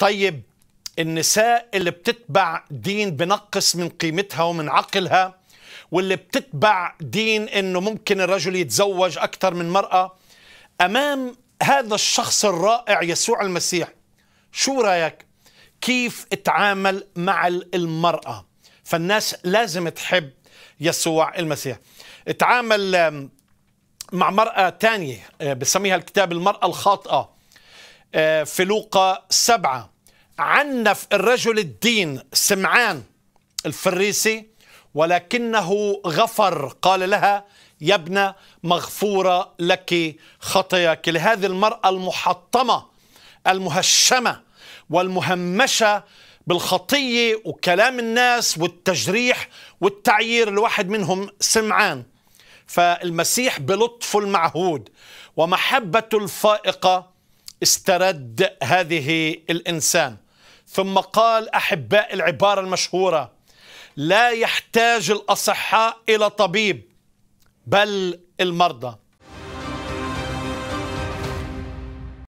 طيب النساء اللي بتتبع دين بنقص من قيمتها ومن عقلها واللي بتتبع دين انه ممكن الرجل يتزوج اكثر من مرأة امام هذا الشخص الرائع يسوع المسيح شو رايك كيف اتعامل مع المرأة فالناس لازم تحب يسوع المسيح اتعامل مع مرأة تانية آه، بسميها الكتاب المرأة الخاطئة آه، في لوقا سبعة عنف الرجل الدين سمعان الفريسي ولكنه غفر قال لها يا ابنة مغفورة لك خطاياك لهذه المرأة المحطمة المهشمة والمهمشة بالخطية وكلام الناس والتجريح والتعيير الواحد منهم سمعان فالمسيح بلطفه المعهود ومحبته الفائقة استرد هذه الإنسان ثم قال أحباء العبارة المشهورة لا يحتاج الأصحاء إلى طبيب بل المرضى